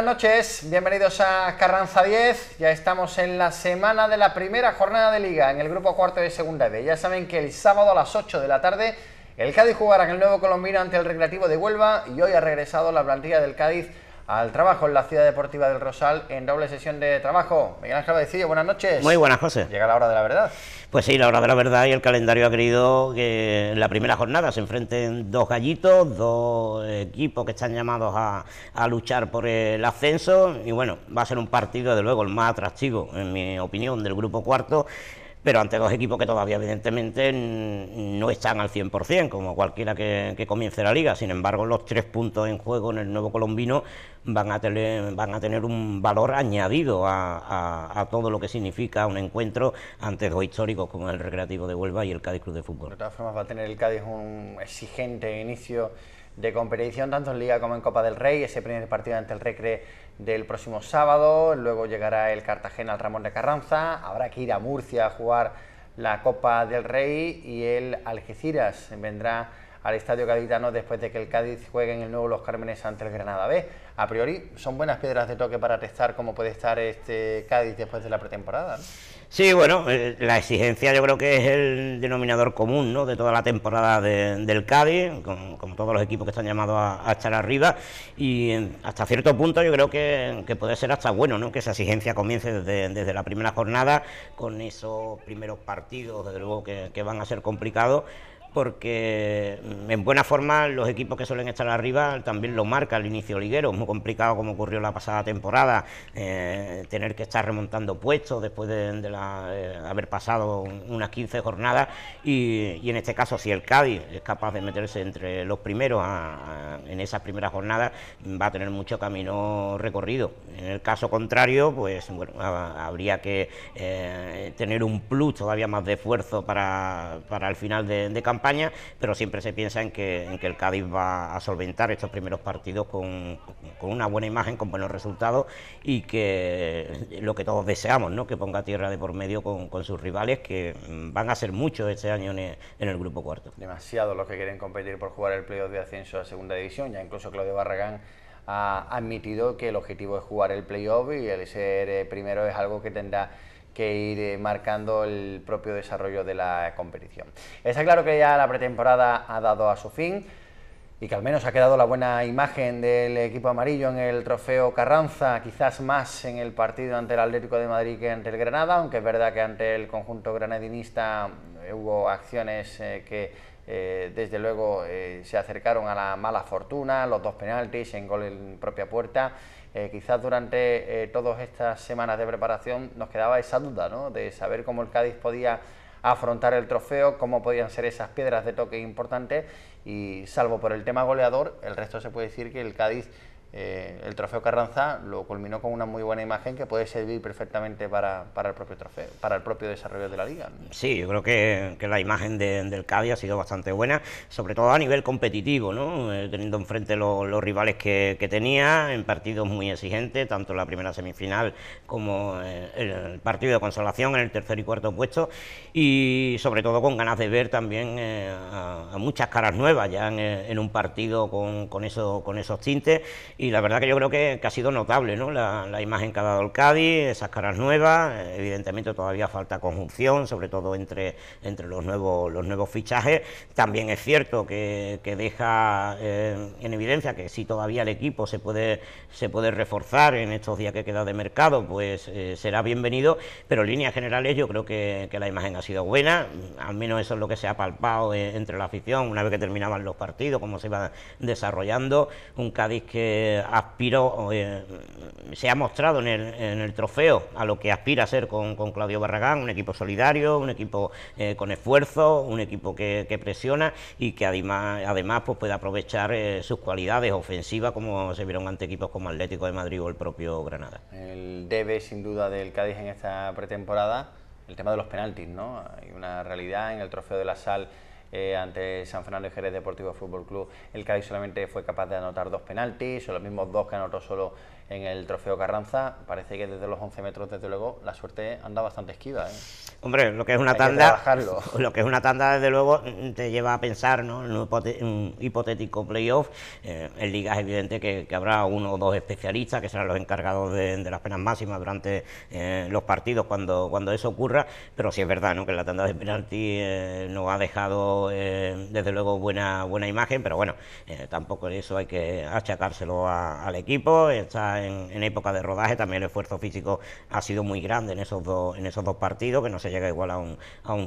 Buenas noches, bienvenidos a Carranza 10. Ya estamos en la semana de la primera jornada de liga en el grupo cuarto de segunda B. Ya saben que el sábado a las 8 de la tarde el Cádiz jugará en el nuevo Colombino ante el Recreativo de Huelva y hoy ha regresado la plantilla del Cádiz al trabajo en la Ciudad Deportiva del Rosal en doble sesión de trabajo. Miguel Ángel Badecillo, buenas noches. Muy buenas, José. Llega la hora de la verdad. Pues sí, la hora de la verdad y el calendario ha querido que en la primera jornada se enfrenten dos gallitos, dos equipos que están llamados a, a luchar por el ascenso y bueno, va a ser un partido de luego el más atractivo, en mi opinión, del grupo cuarto pero ante dos equipos que todavía evidentemente no están al 100%, como cualquiera que, comience la liga. Sin embargo, los tres puntos en juego en el nuevo colombino van a tener, van a tener un valor añadido a, a, todo lo que significa un encuentro ante dos históricos como el Recreativo de Huelva y el Cádiz Club de Fútbol. De todas formas, va a tener el Cádiz un exigente inicio de competición, tanto en Liga como en Copa del Rey. Ese primer partido ante el Recre del próximo sábado. Luego llegará el Cartagena al Ramón de Carranza. Habrá que ir a Murcia a jugar la Copa del Rey y el Algeciras vendrá al Estadio Gaditano después de que el Cádiz juegue en el nuevo Los Cármenes ante el Granada B. A priori son buenas piedras de toque para testar cómo puede estar este Cádiz después de la pretemporada. Sí, bueno, eh, la exigencia yo creo que es el denominador común ¿no? de toda la temporada del Cádiz, ...como todos los equipos que están llamados a, estar arriba, y eh, hasta cierto punto yo creo que, puede ser hasta bueno ¿no? que esa exigencia comience desde, la primera jornada, con esos primeros partidos, desde luego que van a ser complicados, porque mm, en buena forma los equipos que suelen estar arriba también lo marca el inicio liguero. Es muy complicado como ocurrió la pasada temporada, eh, tener que estar remontando puestos después de, la, eh, haber pasado unas 15 jornadas y, en este caso si el Cádiz es capaz de meterse entre los primeros en esas primeras jornadas va a tener mucho camino recorrido. En el caso contrario, pues bueno, habría que eh, tener un plus todavía más de esfuerzo para, el final de, de campo pero siempre se piensa en que, en que el Cádiz va a solventar estos primeros partidos con, una buena imagen, con buenos resultados y que lo que todos deseamos, ¿no? que ponga tierra de por medio con, sus rivales, que van a ser muchos este año en el, grupo cuarto. Demasiado los que quieren competir por jugar el playoff de ascenso a segunda división, ya incluso Claudio Barragán ha admitido que el objetivo es jugar el playoff y el ser eh, primero es algo que tendrá que ir eh, marcando el propio desarrollo de la competición. Está claro que ya la pretemporada ha dado a su fin y que al menos ha quedado la buena imagen del equipo amarillo en el trofeo Carranza, quizás más en el partido ante el Atlético de Madrid que ante el Granada, aunque es verdad que ante el conjunto granadinista eh, hubo acciones eh, que desde luego se acercaron a la mala fortuna, los dos penaltis en gol en propia puerta eh, quizás durante eh, todas estas semanas de preparación nos quedaba esa duda, ¿no? De saber cómo el Cádiz podía afrontar el trofeo, cómo podían ser esas piedras de toque importantes y salvo por el tema goleador, el resto se puede decir que el Cádiz eh, el trofeo Carranza lo culminó con una muy buena imagen que puede servir perfectamente para, el propio trofeo, para el propio desarrollo de la liga. Sí, yo creo que, la imagen del Cádiz ha sido bastante buena, sobre todo a nivel competitivo, ¿no? Eh, teniendo enfrente los rivales que, tenía en partidos muy exigentes, tanto en la primera semifinal como el, eh, el partido de consolación en el tercer y cuarto puesto, y sobre todo con ganas de ver también a, muchas caras nuevas ya en, un partido con, con, eso, con esos tintes y la verdad que yo creo que, ha sido notable la, imagen que ha dado el Cádiz, esas caras nuevas, eh, evidentemente todavía falta conjunción, sobre todo entre, entre los, nuevos, los nuevos fichajes. También es cierto que, deja eh, en evidencia que si todavía el equipo se puede, se puede reforzar en estos días que queda de mercado, pues eh, será bienvenido, pero en líneas generales yo creo que, la imagen ha sido buena, al menos eso es lo que se ha palpado entre la afición, una vez que terminaban los partidos, cómo se iba desarrollando, un Cádiz que eh, se ha mostrado en el, trofeo a lo que aspira a ser con, Claudio Barragán, un equipo solidario, un equipo eh, con esfuerzo, un equipo que, presiona y que además, además pues puede aprovechar eh, sus cualidades ofensivas como se vieron ante equipos como Atlético de Madrid o el propio Granada. El debe sin duda del Cádiz en esta pretemporada, el tema de los penaltis, ¿no? Hay una realidad en el trofeo de la sal eh, ante San Fernando y Jerez Deportivo Fútbol Club, el Cádiz solamente fue capaz de anotar dos penaltis, o los mismos dos que anotó solo en el Trofeo Carranza, parece que desde los 11 metros, desde luego, la suerte anda bastante esquiva. ¿eh? Hombre, lo que es una tanda, lo que es una tanda, desde luego, te lleva a pensar ¿no? en un hipotético playoff. Eh, en Liga es evidente que, habrá uno o dos especialistas que serán los encargados de, las penas máximas durante eh, los partidos cuando, cuando eso ocurra, pero sí es verdad ¿no? que la tanda de penalti no ha dejado, desde luego, buena, buena imagen, pero bueno, tampoco eso hay que achacárselo al equipo. Está en, época de rodaje, también el esfuerzo físico ha sido muy grande en esos dos, en esos dos partidos, que no se llega igual a un,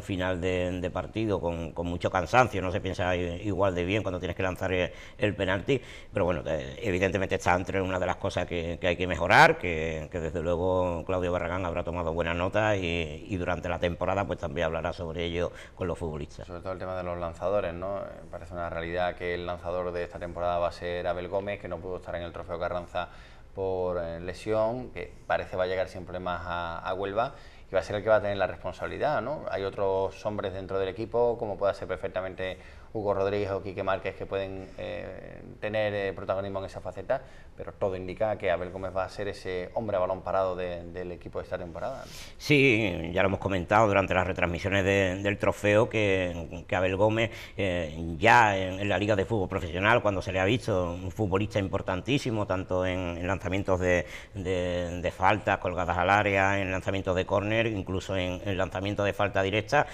final de, partido con, mucho cansancio, no se piensa igual de bien cuando tienes que lanzar el, penalti, pero bueno, eh, evidentemente está entre una de las cosas que, hay que mejorar, que, desde luego Claudio Barragán habrá tomado buenas notas y, durante la temporada pues también hablará sobre ello con los futbolistas. Sobre todo el tema de los lanzadores, ¿no? Eh, parece una realidad que el lanzador de esta temporada va a ser Abel Gómez, que no pudo estar en el Trofeo Carranza por eh, lesión, que parece va a llegar siempre más a, Huelva, y va a ser el que va a tener la responsabilidad, ¿no? Hay otros hombres dentro del equipo, como pueda ser perfectamente Hugo Rodríguez o Quique Márquez que pueden eh, tener eh, protagonismo en esa faceta, pero todo indica que Abel Gómez va a ser ese hombre a balón parado del equipo de esta temporada. Sí, ya lo hemos comentado durante las retransmisiones del trofeo que, Abel Gómez eh, ya en, la Liga de Fútbol Profesional, cuando se le ha visto un futbolista importantísimo, tanto en, lanzamientos de, faltas colgadas al área, en lanzamientos de córner, incluso en, lanzamientos de falta directa,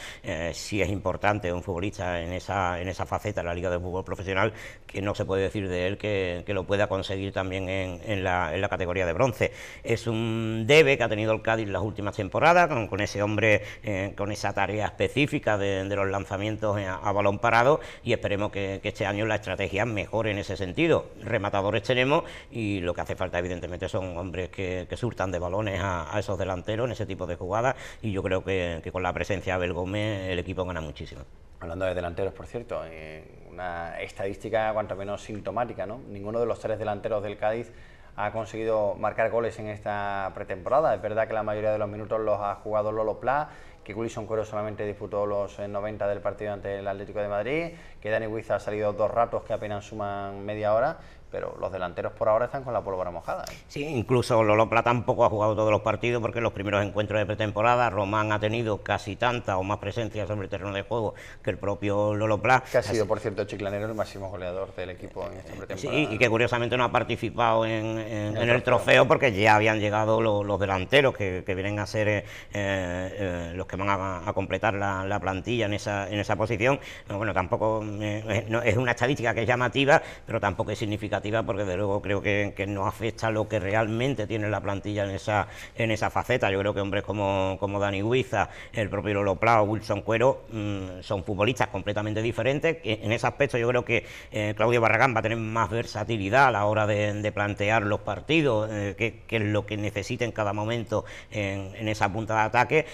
sí es importante un futbolista en esa esa faceta en la Liga de Fútbol Profesional, que no se puede decir de él que, lo pueda conseguir también en, la, categoría de bronce. Es un debe que ha tenido el Cádiz las últimas temporadas, con, ese hombre, eh, con esa tarea específica de, los lanzamientos a, balón parado, y esperemos que, este año la estrategia mejore en ese sentido. Rematadores tenemos y lo que hace falta, evidentemente, son hombres que, que surtan de balones a, esos delanteros en ese tipo de jugadas, y yo creo que, que con la presencia de Abel Gómez el equipo gana muchísimo hablando de delanteros, por cierto, eh, una estadística cuanto menos sintomática, ¿no? Ninguno de los tres delanteros del Cádiz ha conseguido marcar goles en esta pretemporada. Es verdad que la mayoría de los minutos los ha jugado Lolo Pla, que Wilson Cuero solamente disputó los 90 eh, del partido ante el Atlético de Madrid, que Dani Wiz ha salido dos ratos que apenas suman media hora pero los delanteros por ahora están con la pólvora mojada. ¿eh? Sí, incluso Lolo Plata tampoco ha jugado todos los partidos porque en los primeros encuentros de pretemporada Román ha tenido casi tanta o más presencia sobre el terreno de juego que el propio Lolo Plata. Que ha sido, por cierto, Chiclanero el máximo goleador del equipo en esta pretemporada. Sí, y que curiosamente no ha participado en, el, trofeo porque ya habían llegado los, delanteros que, vienen a ser eh, eh, los que van a, completar la, plantilla en esa, en esa posición. Bueno, tampoco es una estadística que es llamativa, pero tampoco es significativa porque de luego creo que, no afecta lo que realmente tiene la plantilla en esa, en esa faceta. Yo creo que hombres como, como Dani Huiza, el propio Lolo Plau, Wilson Cuero, mm, son futbolistas completamente diferentes. En ese aspecto yo creo que eh, Claudio Barragán va a tener más versatilidad a la hora de, plantear los partidos, eh, que, es lo que necesita en cada momento en, esa punta de ataque.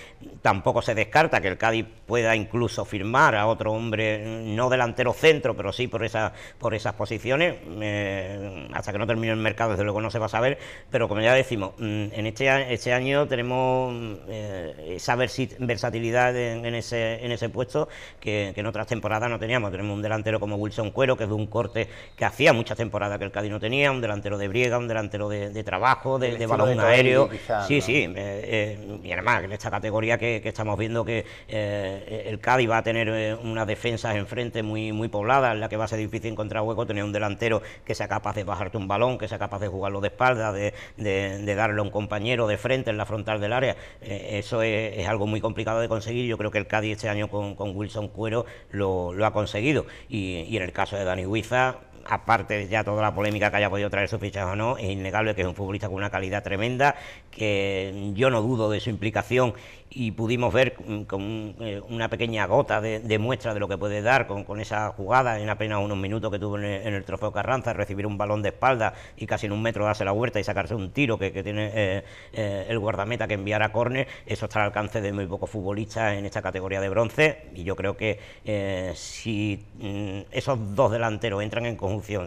Tampoco se descarta que el Cádiz pueda incluso firmar a otro hombre, mm, no delantero centro, pero sí por, esa, por esas posiciones. Eh, Mm, hasta que no termine el mercado, desde luego no se va a saber, pero como ya decimos, mm, en este, este año tenemos mm, eh, esa versatilidad en, ese, en ese puesto que, en otras temporadas no teníamos. Tenemos un delantero como Wilson Cuero, que es de un corte que hacía muchas temporadas que el Cádiz no tenía, un delantero de briega, un delantero de, trabajo, de, balón aéreo. sí, sí, eh, eh, y además en esta categoría que, estamos viendo que el Cádiz va a tener unas defensas enfrente muy, muy pobladas, en la que va a ser difícil encontrar hueco, tener un delantero que se capaz de bajarte un balón, que sea capaz de jugarlo de espalda, de, darle a un compañero de frente en la frontal del área. Eh, eso es, algo muy complicado de conseguir. Yo creo que el Cádiz este año con, Wilson Cuero lo, ha conseguido. Y, y, en el caso de Dani Huiza, aparte de ya toda la polémica que haya podido traer su fichaje o no, es innegable que es un futbolista con una calidad tremenda, que yo no dudo de su implicación y pudimos ver mm, con eh, una pequeña gota de, muestra de lo que puede dar con, esa jugada en apenas unos minutos que tuvo en el, trofeo Carranza, recibir un balón de espalda y casi en un metro darse la vuelta y sacarse un tiro que, tiene eh, eh, el guardameta que enviar a córner, eso está al alcance de muy pocos futbolistas en esta categoría de bronce y yo creo que si mm, esos dos delanteros entran en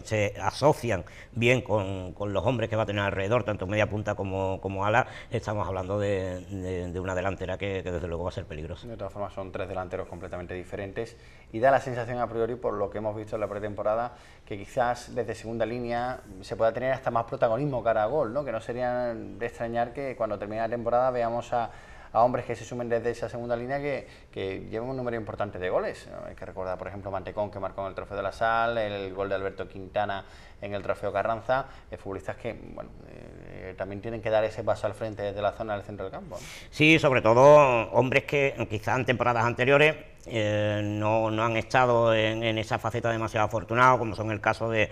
se asocian bien con, los hombres que va a tener alrededor, tanto media punta como, como ala, estamos hablando de, de, una delantera que, desde luego va a ser peligrosa. De todas formas, son tres delanteros completamente diferentes y da la sensación a priori, por lo que hemos visto en la pretemporada, que quizás desde segunda línea se pueda tener hasta más protagonismo cara a gol, ¿no? que no sería de extrañar que cuando termine la temporada veamos a a hombres que se sumen desde esa segunda línea que, que llevan un número importante de goles. Hay que recordar, por ejemplo, Mantecón que marcó en el Trofeo de la Sal, el gol de Alberto Quintana en el Trofeo Carranza, eh, futbolistas que bueno, eh, también tienen que dar ese paso al frente desde la zona del centro del campo. Sí, sobre todo hombres que quizá en temporadas anteriores eh, no, no, han estado en, esa faceta demasiado afortunados, como son el caso de,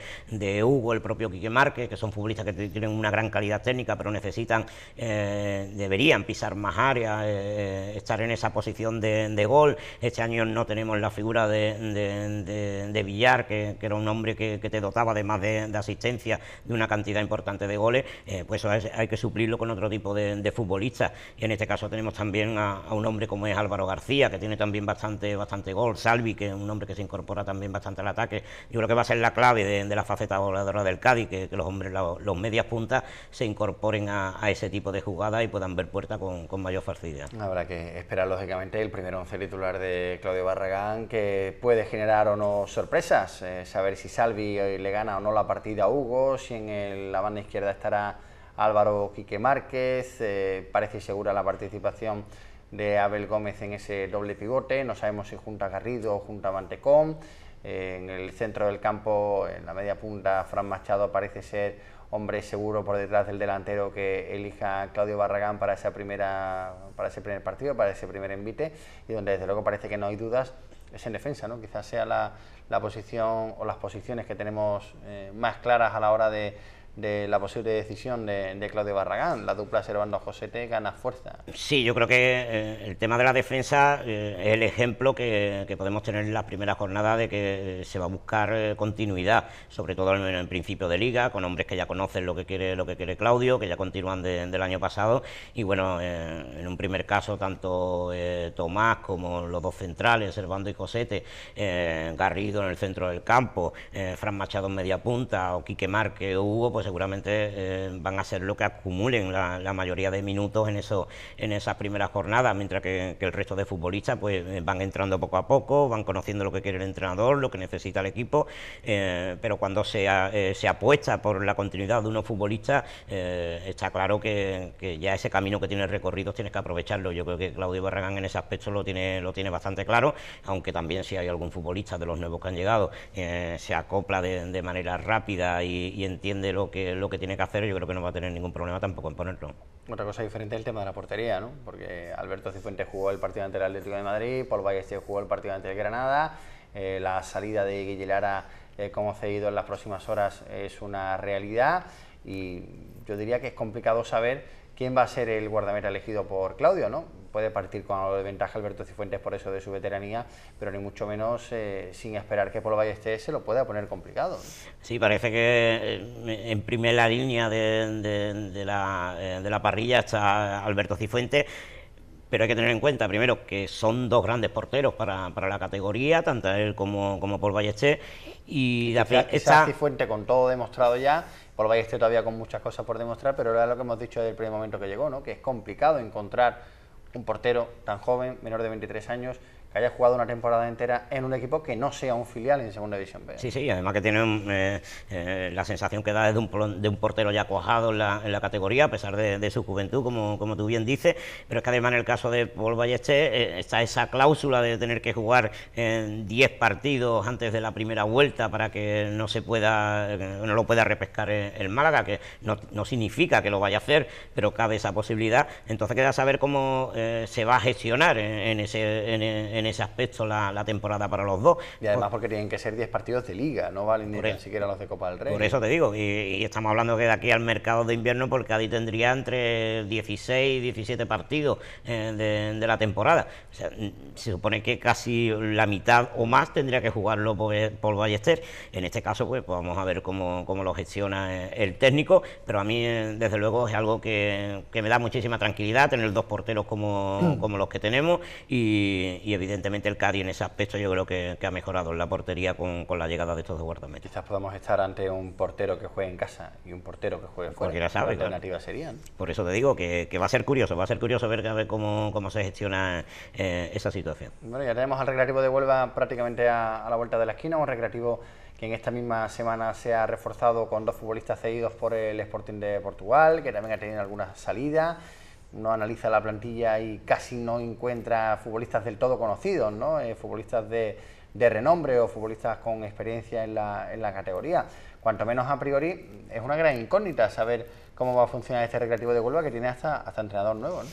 Hugo, el propio Quique Márquez, que son futbolistas que tienen una gran calidad técnica, pero necesitan, eh, deberían pisar más áreas, eh, estar en esa posición de, gol. Este año no tenemos la figura de, Villar, que, era un hombre que, te dotaba, además de, asistencia, de una cantidad importante de goles, pues eso hay que suplirlo con otro tipo de, futbolistas. Y en este caso tenemos también a un hombre como es Álvaro García, que tiene también bastante bastante, gol. Salvi, que es un hombre que se incorpora también bastante al ataque, yo creo que va a ser la clave de, la faceta voladora del Cádiz, que, los hombres, los, medias puntas, se incorporen a, ese tipo de jugadas y puedan ver puerta con, mayor facilidad. Habrá que esperar, lógicamente, el primer once titular de Claudio Barragán, que puede generar o no sorpresas, eh, saber si Salvi eh, le gana o no la partida a Hugo, si en la banda izquierda estará Álvaro Quique Márquez, eh, parece segura la participación de Abel Gómez en ese doble pivote, no sabemos si junta Garrido o junta Mantecón, eh, en el centro del campo, en la media punta, Fran Machado parece ser hombre seguro por detrás del delantero que elija Claudio Barragán para, esa primera, para ese primer partido, para ese primer envite, y donde desde luego parece que no hay dudas, es en defensa, ¿no? Quizás sea la, la posición o las posiciones que tenemos eh, más claras a la hora de de la posible decisión de, Claudio Barragán. La dupla Servando-Josete gana fuerza. Sí, yo creo que eh, el tema de la defensa eh, es el ejemplo que, podemos tener en las primeras jornadas de que eh, se va a buscar continuidad, sobre todo en principio de liga, con hombres que ya conocen lo que quiere, lo que quiere Claudio, que ya continúan del año pasado. Y bueno, en un primer caso, tanto Tomás como los dos centrales, Servando y Josete, Garrido en el centro del campo, Fran Machado en media punta o Quique Marque Hugo, pues seguramente eh, van a ser lo que acumulen la, mayoría de minutos en, eso, en esas primeras jornadas, mientras que, el resto de futbolistas pues, eh, van entrando poco a poco, van conociendo lo que quiere el entrenador, lo que necesita el equipo, eh, pero cuando se, apuesta por la continuidad de unos futbolistas, está claro que, ya ese camino que tiene recorrido tienes que aprovecharlo. Yo creo que Claudio Barragán en ese aspecto lo tiene, lo tiene bastante claro, aunque también si hay algún futbolista de los nuevos que han llegado, se acopla de, manera rápida y, y entiende lo que lo que tiene que hacer, yo creo que no va a tener ningún problema tampoco en ponerlo. Otra cosa diferente es el tema de la portería, ¿no? Porque Alberto Cifuentes jugó el partido ante el Atlético de Madrid, Paul Ballester jugó el partido ante el Granada, eh, la salida de Guillelara eh, como cedido en las próximas horas es una realidad y yo diría que es complicado saber quién va a ser el guardameta elegido por Claudio, ¿no? Puede partir con algo de ventaja Alberto Cifuentes por eso de su veteranía, pero ni mucho menos eh, sin esperar que Polo esté, se lo pueda poner complicado. Sí, parece que eh, en primera línea la, eh, de la parrilla está Alberto Cifuentes. Pero hay que tener en cuenta, primero, que son dos grandes porteros para, la categoría, tanto él como, como Paul Ballester. Y, la esta... Fuente con todo demostrado ya, Paul Ballester todavía con muchas cosas por demostrar, pero era lo que hemos dicho desde el primer momento que llegó, ¿no? que es complicado encontrar un portero tan joven, menor de 23 años, que haya jugado una temporada entera en un equipo que no sea un filial en Segunda División B. Sí, sí, además que tiene eh, eh, la sensación que da de un, de un portero ya cuajado en la, categoría, a pesar de, su juventud, como, tú bien dices, pero es que además en el caso de Paul Ballester eh, está esa cláusula de tener que jugar 10 partidos antes de la primera vuelta para que no se pueda, no lo pueda repescar el, Málaga, que no, significa que lo vaya a hacer, pero cabe esa posibilidad, entonces queda saber cómo se va a gestionar en, ese... En, ese aspecto la, temporada para los dos. Y además porque tienen que ser 10 partidos de liga, no valen ni, siquiera los de Copa del Rey. Por eso te digo, y, estamos hablando que de aquí al mercado de invierno, porque ahí tendría entre 16 y 17 partidos eh, de, la temporada. se supone que casi la mitad o más tendría que jugarlo por, por Ballester. En este caso, pues, pues vamos a ver cómo, lo gestiona eh, el técnico, pero a mí, eh, desde luego, es algo que, me da muchísima tranquilidad tener dos porteros como, mm. los que tenemos y, y evidentemente el Cádiz en ese aspecto yo creo que, ha mejorado la portería con, la llegada de estos dos guardametas. Quizás podamos estar ante un portero que juegue en casa y un portero que juegue fuera. Cualquiera sabe. alternativa serían? Por eso te digo que, va a ser curioso, va a ser curioso ver, cómo, se gestiona eh, esa situación. Bueno, ya tenemos al recreativo de Huelva prácticamente a, a la vuelta de la esquina, un recreativo que en esta misma semana se ha reforzado con dos futbolistas cedidos por el Sporting de Portugal, que también ha tenido algunas salidas no analiza la plantilla y casi no encuentra futbolistas del todo conocidos, ¿no? Eh, futbolistas de, de, renombre o futbolistas con experiencia en la, en la categoría. Cuanto menos a priori, es una gran incógnita saber cómo va a funcionar este recreativo de Huelva que tiene hasta, hasta entrenador nuevo.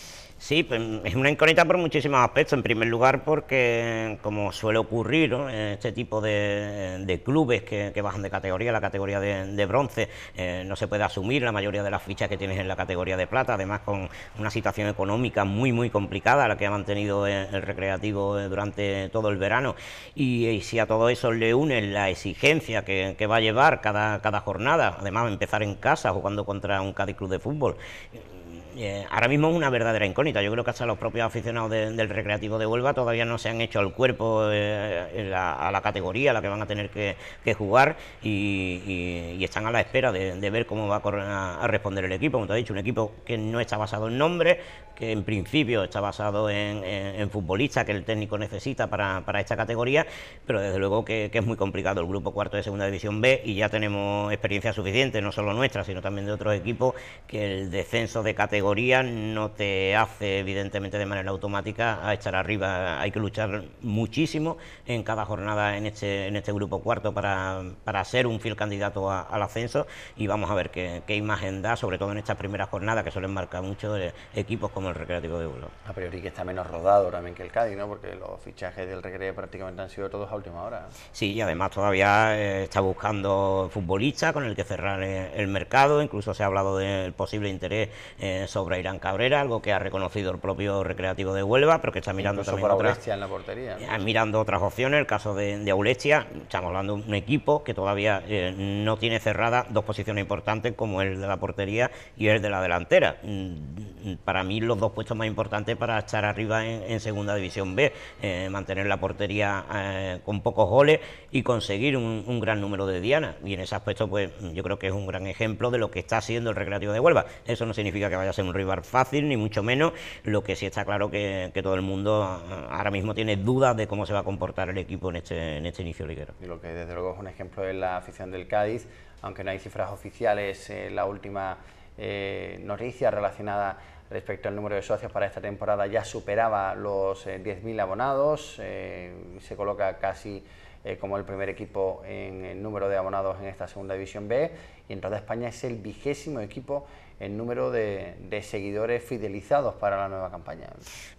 Sí, pues, es una incógnita por muchísimos aspectos. En primer lugar, porque, como suele ocurrir eh, este tipo de, clubes que, bajan de categoría, la categoría de, bronce, eh, no se puede asumir la mayoría de las fichas que tienes en la categoría de plata, además con una situación económica muy, muy complicada, la que ha mantenido eh, el, recreativo durante todo el verano. Y, si a todo eso le une la exigencia que, va a llevar cada, cada jornada, además empezar en casa jugando contra un Cádiz Club de Fútbol, eh, ahora mismo es una verdadera incógnita. Yo creo que hasta los propios aficionados del Recreativo de Huelva todavía no se han hecho al cuerpo eh, a la categoría a la que van a tener que, jugar y, están a la espera de, ver cómo va a, responder el equipo. Como te he dicho, un equipo que no está basado en nombre que en principio está basado en, en, futbolistas que el técnico necesita para, esta categoría, pero desde luego que, que es muy complicado el grupo cuarto de Segunda División B y ya tenemos experiencia suficiente, no solo nuestra, sino también de otros equipos, que el descenso de categoría no te hace, evidentemente, de manera automática a estar arriba. Hay que luchar muchísimo en cada jornada en este, en este grupo cuarto para, para ser un fiel candidato al ascenso y vamos a ver qué, imagen da, sobre todo en estas primeras jornadas que suelen marcar mucho eh, equipos como el Recreativo de Bulo. A priori que está menos rodado también que el Cádiz, ¿no? Porque los fichajes del Recreo prácticamente han sido todos a última hora. Sí, y además todavía eh, está buscando futbolista con el que cerrar eh, el, mercado, incluso se ha hablado del posible interés sobre Irán Cabrera, algo que ha reconocido el propio Recreativo de Huelva, pero que está mirando también otras, en la portería. Ah, mirando otras opciones, el caso de, de Aulestia, estamos hablando de un equipo que todavía eh, no tiene cerrada dos posiciones importantes como el de la portería y el de la delantera. Mm, mm, para mí los dos puestos más importantes para estar arriba en, Segunda División B, eh, mantener la portería eh, con pocos goles y conseguir un, gran número de dianas. Y en ese aspecto, pues yo creo que es un gran ejemplo de lo que está haciendo el Recreativo de Huelva. Eso no significa que vaya a ser un rival fácil, ni mucho menos. Lo que sí está claro que, todo el mundo ah, ahora mismo tiene dudas de cómo se va a comportar el equipo en este, este inicio liguero. Y lo que desde luego es un ejemplo es la afición del Cádiz, aunque no hay cifras oficiales, la última eh, noticia relacionada respecto al número de socios para esta temporada ya superaba los 10.000 eh, abonados, eh, se coloca casi como el primer equipo en el número de abonados en esta segunda división B y en toda España es el vigésimo equipo el número de, seguidores fidelizados para la nueva campaña.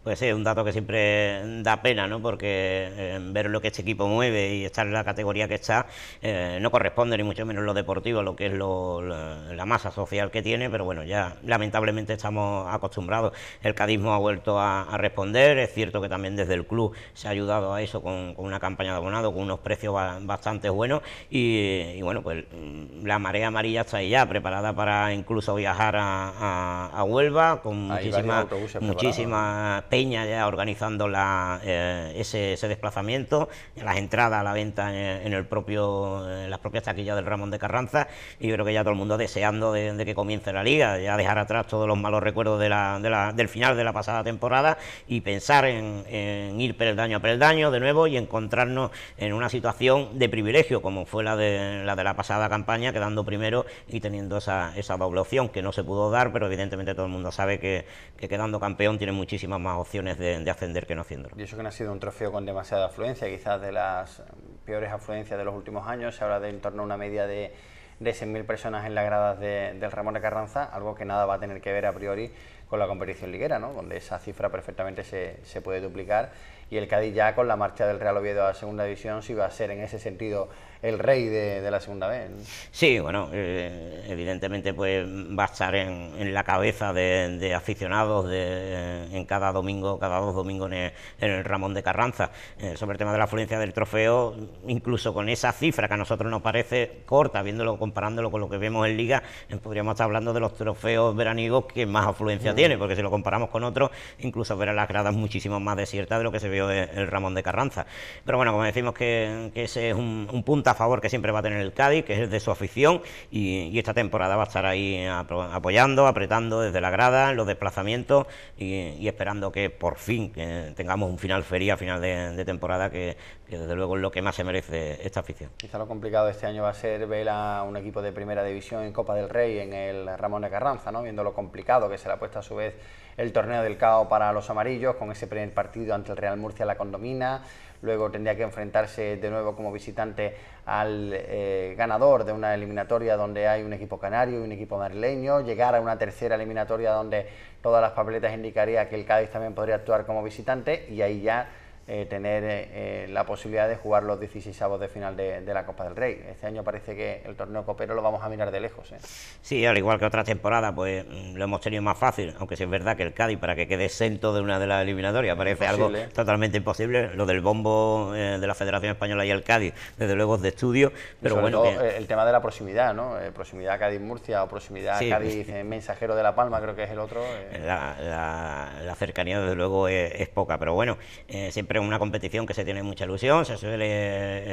Pues sí, es un dato que siempre da pena, ¿no? porque eh, ver lo que este equipo mueve y estar en la categoría que está eh, no corresponde ni mucho menos lo deportivo, lo que es la, masa social que tiene, pero bueno, ya lamentablemente estamos acostumbrados. El cadismo ha vuelto a, responder, es cierto que también desde el club se ha ayudado a eso con, una campaña de abonado, con unos precios bastante buenos y, y bueno, pues mm, la marea amarilla está ahí ya, preparada para incluso viajar a, Huelva, con muchísima, muchísima peña ya organizando la, eh, ese, desplazamiento, las entradas a la venta en, el propio, eh, las propias taquillas del Ramón de Carranza, y creo que ya todo el mundo deseando de, que comience la liga, ya dejar atrás todos los malos recuerdos del final de la pasada temporada y pensar en, en ir daño a daño de nuevo y encontrarnos en una situación de privilegio como fue la de la, de la pasada campaña, quedando primero y teniendo esa, esa doble opción, que no se pudo dar, pero evidentemente todo el mundo sabe que, quedando campeón tiene muchísimas más opciones de, de, ascender que no haciéndolo. Y eso que no ha sido un trofeo con demasiada afluencia, quizás de las peores afluencias de los últimos años, se habla de en torno a una media de, de 100.000 personas en las gradas del Ramón de Carranza, algo que nada va a tener que ver a priori con la competición liguera, ¿no? donde esa cifra perfectamente se, puede duplicar y el Cádiz ya con la marcha del Real Oviedo a segunda división, si va a ser en ese sentido el rey de, la segunda vez. Sí, bueno, eh, evidentemente pues va a estar en, la cabeza de, aficionados en cada domingo, cada dos domingos en el, Ramón de Carranza. Eh, sobre el tema de la afluencia del trofeo, incluso con esa cifra que a nosotros nos parece corta, viéndolo, comparándolo con lo que vemos en Liga, eh, podríamos estar hablando de los trofeos veraniegos que más afluencia mm. tiene, porque si lo comparamos con otros, incluso verá las gradas muchísimo más desiertas de lo que se vio en el Ramón de Carranza. Pero bueno, como decimos que, ese es un, un a favor que siempre va a tener el Cádiz, que es de su afición, y, esta temporada va a estar ahí apoyando, apretando desde la grada, los desplazamientos y, esperando que por fin tengamos un final feria... final de, temporada, que, desde luego es lo que más se merece esta afición. Quizá lo complicado de este año va a ser ver a un equipo de primera división en Copa del Rey, en el Ramón de Carranza, ¿no? viendo lo complicado que se le ha puesto a su vez el torneo del CAO para los amarillos, con ese primer partido ante el Real Murcia, la condomina luego tendría que enfrentarse de nuevo como visitante al eh, ganador de una eliminatoria donde hay un equipo canario y un equipo madrileño, llegar a una tercera eliminatoria donde todas las papeletas indicaría que el Cádiz también podría actuar como visitante y ahí ya eh, tener eh, eh, la posibilidad de jugar los 16 avos de final de, la Copa del Rey. Este año parece que el torneo copero lo vamos a mirar de lejos. Sí, al igual que otra temporada, pues mm, lo hemos tenido más fácil, aunque sí es verdad que el Cádiz, para que quede exento de una de las eliminatorias, parece algo totalmente imposible. Lo del bombo de la Federación Española y el Cádiz, desde luego es de estudio, pero bueno. El tema de la proximidad, ¿no? proximidad Cádiz-Murcia o proximidad Cádiz pues, Mensajero de La Palma, creo que es el otro. La, cercanía, desde luego, es poca, pero bueno, siempre en una competición que se tiene mucha ilusión, se suele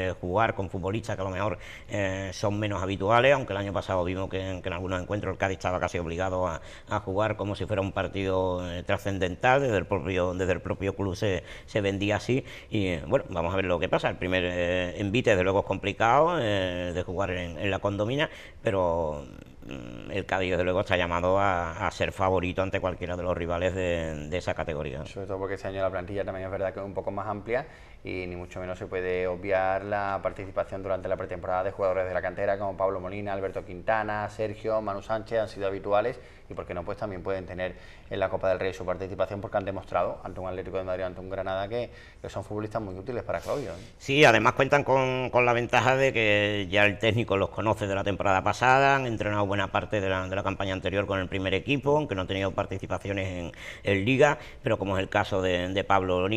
eh, jugar con futbolistas que a lo mejor eh, son menos habituales, aunque el año pasado vimos que, en algunos encuentros el Cádiz estaba casi obligado a, jugar como si fuera un partido eh, trascendental, desde el propio, desde el propio club se, se vendía así, y bueno, vamos a ver lo que pasa, el primer envite desde luego es complicado de jugar en, en la condomina, pero Mm, el cadillo de luego, está llamado a, ser favorito ante cualquiera de los rivales de, de, esa categoría. Sobre todo porque este año la plantilla también es verdad que es un poco más amplia y ni mucho menos se puede obviar la participación durante la pretemporada de jugadores de la cantera como Pablo Molina, Alberto Quintana, Sergio, Manu Sánchez, han sido habituales y no, pues también pueden tener en la Copa del Rey su participación porque han demostrado ante un Atlético de Madrid, ante un Granada, que, son futbolistas muy útiles para Claudio. ¿eh? Sí, además cuentan con, la ventaja de que ya el técnico los conoce de la temporada pasada, han entrenado buena parte de la, campaña anterior con el primer equipo, aunque no han tenido participaciones en, el Liga, pero como es el caso de, Pablo,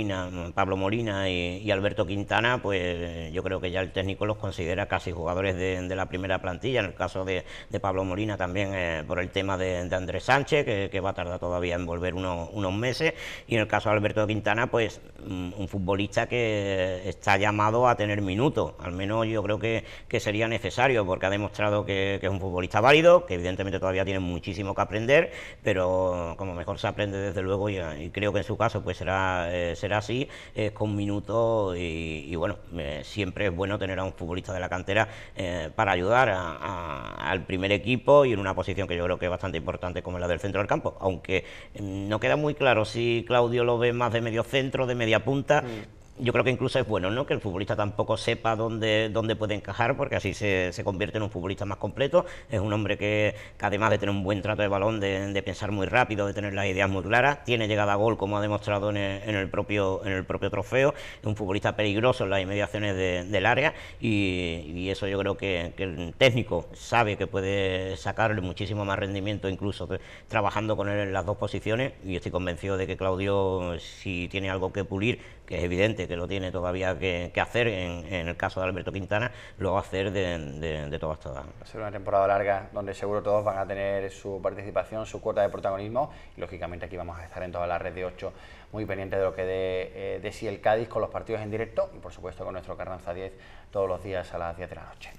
Pablo Molina y, Alberto Quintana, pues eh, yo creo que ya el técnico los considera casi jugadores de, la primera plantilla, en el caso de, Pablo Molina también eh, por el tema de, de Andrés Sánchez, que, va a tardar todavía en volver unos, meses, y en el caso de Alberto Quintana, pues mm, un futbolista que está llamado a tener minutos, al menos yo creo que, sería necesario, porque ha demostrado que, es un futbolista válido, que evidentemente todavía tiene muchísimo que aprender, pero como mejor se aprende desde luego, y, creo que en su caso pues será, eh, será así, es con minutos, y, bueno, eh, siempre es bueno tener a un futbolista de la cantera eh, para ayudar al primer equipo y en una posición que yo creo que es bastante importante como la del centro del campo, aunque mm, no queda muy claro si Claudio lo ve más de medio centro, de media punta, mm yo creo que incluso es bueno ¿no? que el futbolista tampoco sepa dónde, dónde puede encajar, porque así se, convierte en un futbolista más completo. Es un hombre que, además de tener un buen trato de balón, de, pensar muy rápido, de tener las ideas muy claras, tiene llegada a gol, como ha demostrado en el, propio, en el propio trofeo. Es un futbolista peligroso en las inmediaciones de, del área y, eso yo creo que, el técnico sabe que puede sacarle muchísimo más rendimiento, incluso trabajando con él en las dos posiciones. Y estoy convencido de que Claudio, si tiene algo que pulir, que es evidente que lo tiene todavía que, hacer en, el caso de Alberto Quintana, lo va a hacer de, todas todas. Va a ser una temporada larga donde seguro todos van a tener su participación, su cuota de protagonismo y lógicamente aquí vamos a estar en toda la red de 8 muy pendiente de lo que de, eh, si de el Cádiz con los partidos en directo y por supuesto con nuestro Carranza 10 todos los días a las 10 de la noche.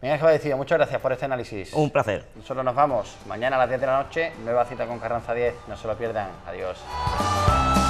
Miguel decir muchas gracias por este análisis. Un placer. Nosotros nos vamos. Mañana a las 10 de la noche, nueva cita con Carranza 10. No se lo pierdan. Adiós.